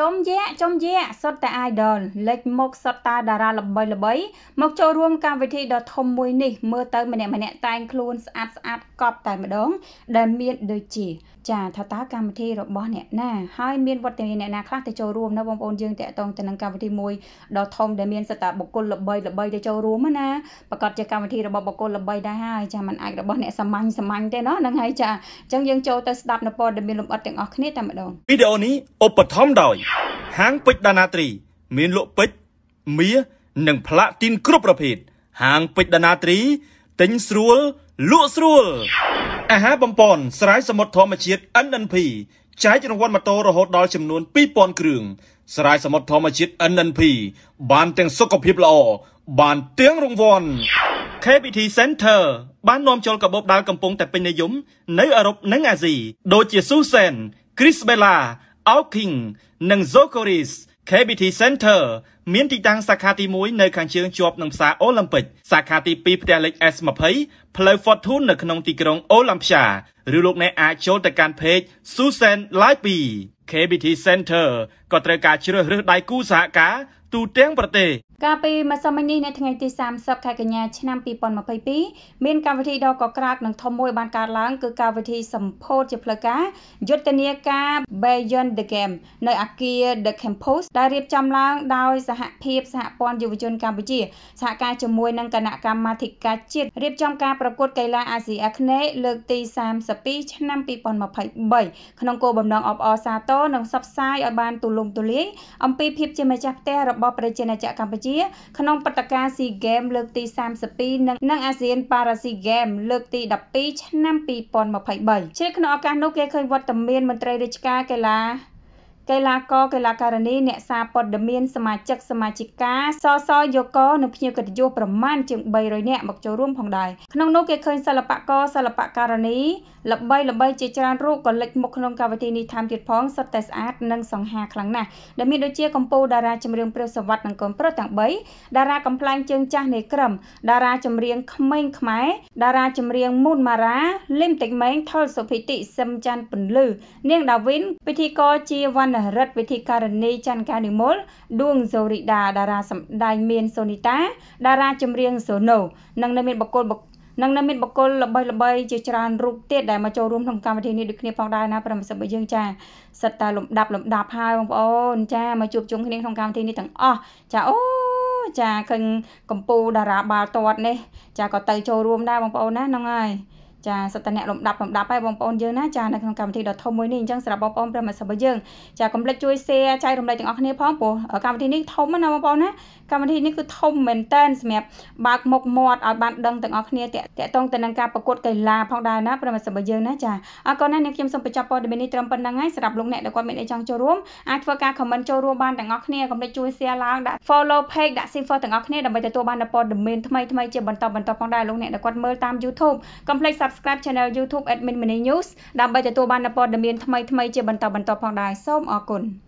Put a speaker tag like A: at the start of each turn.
A: ចុំយៈចុំយៈសុទ្ធតែ idol លេចមុខសុទ្ធតែតារាល្បីល្បីមកចូលរួមកម្មវិធីដ៏ធំមួយនេះមើលទៅម្នាក់ម្នាក់តែងខ្លួនស្អាតស្អាតកប់តែម្ដង ដែលមានដូចជាចាថាតើកម្មវិធីរបស់អ្នកណាហើយមានវត្តមានអ្នកណាខ្លះទៅចូលរួមនៅបងប្អូនយើងតាក់ទងទៅនឹងកម្មវិធីមួយដ៏ធំដែលមានសិទ្ធិបុគ្គលល្បីល្បីទៅចូលរួមណាប្រកាសជាកម្មវិធីរបស់បុគ្គលល្បីដែរហើយចាมันអាចរបស់អ្នកសាមញ្ញសាមញ្ញទេណោះហ្នឹងហើយចាអញ្ចឹងយើងចូលទៅស្ដាប់នៅព័ត៌មានលម្អិតទាំងអស់គ្នាតែម្ដង
B: វីដេអូនេះឧបត្ថម្ភដោយហាងពេជ្រដាណាត្រីមានលក់ពេជ្រមាសនិងផ្លាទីនគ្រប់ប្រភេទហាងពេជ្រដាណាត្រីទិញស្រួលលក់ស្រួលអាហារបំពន់ស្រ័យសមុទ្រធម្មជាតិ NNP ចែករង្វាន់ម៉ូតូរហូតដល់ចំនួន2000គ្រឿងស្រ័យសមុទ្រធម្មជាតិ NNP បានទាំងសុខភាពល្អបានទាំងរង្វាន់ KPT Center បាននាំចូលកាបូបដាល់កំពុងតែពេញនិយមនៅអឺរ៉ុបនិងអាស៊ីដូចជា Susan, Crisbella, Alking និង Zocoris KBT Center មានទីតាំងសាខាទី1នៅខាងជើងជាប់នឹងផ្សារអូឡ িম ពិកសាខាទី2ផ្ទះលេខ S20 ផ្លូវ Fortune នៅក្នុងទីក្រុងអូឡ িম ផ្សាឬលោកអ្នកអាចចូលទៅកាន់ page Susan Live 2 KBT Center ក៏ត្រូវការជ្រើសរើសដៃគូសហការទូទាំងប្រទេស
A: កាលពីម្សិលមិញនេះនៅថ្ងៃទី30ខែកញ្ញាឆ្នាំ2022មានកម្មវិធីដ៏កក្រើកនិងធំមួយបានកើតឡើងគឺកម្មវិធីសម្ពោធជាផ្លូវការយុទ្ធនាការ Beyond the Game នៅអាគារ The Campus ដែលរៀបចំឡើងដោយសហភាពសហព័ន្ធយុវជនកម្ពុជាសហការជាមួយនឹងគណៈកម្មាធិការជាតិរៀបចំការប្រកួតកីឡាអាស៊ីអាគ្នេយ៍លើកទី32ឆ្នាំ2023ក្នុងគោលបំណងអបអរសាទរនិងផ្សព្វផ្សាយឲ្យបានទូលំទូលាយអំពីភាពជាម្ចាស់ផ្ទះរបស់របស់ប្រជាណាចក្រកម្ពុជាក្នុងព្រឹត្តិការណ៍ SEA Games លើកទី32និងនិង ASEAN Para SEA Games លើកទី12ឆ្នាំ2023ជ្រាបក្នុងឱកាសនោះគេឃើញវត្តមានមន្ត្រីរាជការកីឡាកីឡាករកីឡាការិនីអ្នកសារព័ត៌មានសមាជិកសមាជិកាសសយកកនិងភ្ញៀវកិត្តិយសប្រមាណជាង300នាក់មកចូលរួមផងដែរក្នុងនោះគេឃើញសិល្បករសិល្បការិនីល្បីល្បីជាច្រើនរូបក៏លេចមុខក្នុងកម្មវិធីនេះតាមទៀតផងសុទ្ធតែស្អាតនិងសង្ហាខ្លាំងណាស់ដែលមានដូចជាកម្ពុជាតារាចម្រៀងព្រាវសវត្តនិងកូនប្រុសទាំង3តារាកំ pl ែងជើងចាស់នៃក្រមតារាចម្រៀងក្មេងខ្មែរតារាចម្រៀងមូនម៉ារ៉ាលឹមតិចម៉េងថុលសុភិតិសឹមច័ន្ទពន្លឺនាងដាវីនពិធីករជាវណ្ណណរិទ្ធវិធីការនីច័ន្ទកានិមលដួងសូរីដាតារាសម្ដែងមានសូនីតាតារាចម្រៀងសូណូនិងនៅមានបកគលបកនិងនៅមានបុគ្គលល្បីល្បីជាច្រើនរូបទៀតដែលមកចូលរួមក្នុងកម្មវិធីនេះដូចគ្នាផងដែរណាប្រិមសិទ្ធិរបស់យើងចាសិតតែលំដាប់លំដាប់ហើយបងប្អូនចាមកជួបជុំគ្នាក្នុងកម្មវិធីនេះទាំងអស់ចាអូចាឃើញកម្ពុជាតារាបាល់ទាត់ នេះចាក៏ទៅចូលរួមដែរបងប្អូនណាហ្នឹងហើយចាសតនៈលំដាប់លំដាប់ហើយបងប្អូនយើងណាចានៅក្នុងកម្មវិធីដ៏ធំមួយនេះអញ្ចឹងសម្រាប់បងប្អូនប្រិមត្តរបស់យើងចាកុំភ្លេចជួយ share ចែករំលែកទាំងអស់គ្នាផងព្រោះកម្មវិធីនេះធំណាបងប្អូនណាកម្មវិធីនេះគឺធំមែនតើសម្រាប់បើកមុខមាត់ឲ្យបានដឹងទាំងអស់គ្នាតកតងទៅនឹងការប្រកួតកីឡាផងដែរណាប្រិមត្តរបស់យើងណាចាអរគុណណាអ្នកខ្ញុំសូមបញ្ចប់ព័ត៌មាននេះត្រឹមប៉ុណ្្នឹងហើយសម្រាប់លោកអ្នកដែលគាត់មានអីចង់ចូលរួមអាចធ្វើការ comment ចូលរួមបានទាំងអស់គ្នាកុំភ្លេចជួយ share ឡើងដាក់ follow page ដាក់ share ទាំងអស់គ្នាដើម្បីទទួលបានព័ត៌មានថ្មីៗជាបន្តបន្តផងដែរលោកអ្នកដែលគាត់មើលតាម YouTube កុំភ្លេច subscribe Subscribe Channel YouTube Admin Money News ដើម្បីទទួលបានព័ត៌មានថ្មីៗជាបន្តបន្ទាប់ផងដែរសូមអរគុណ។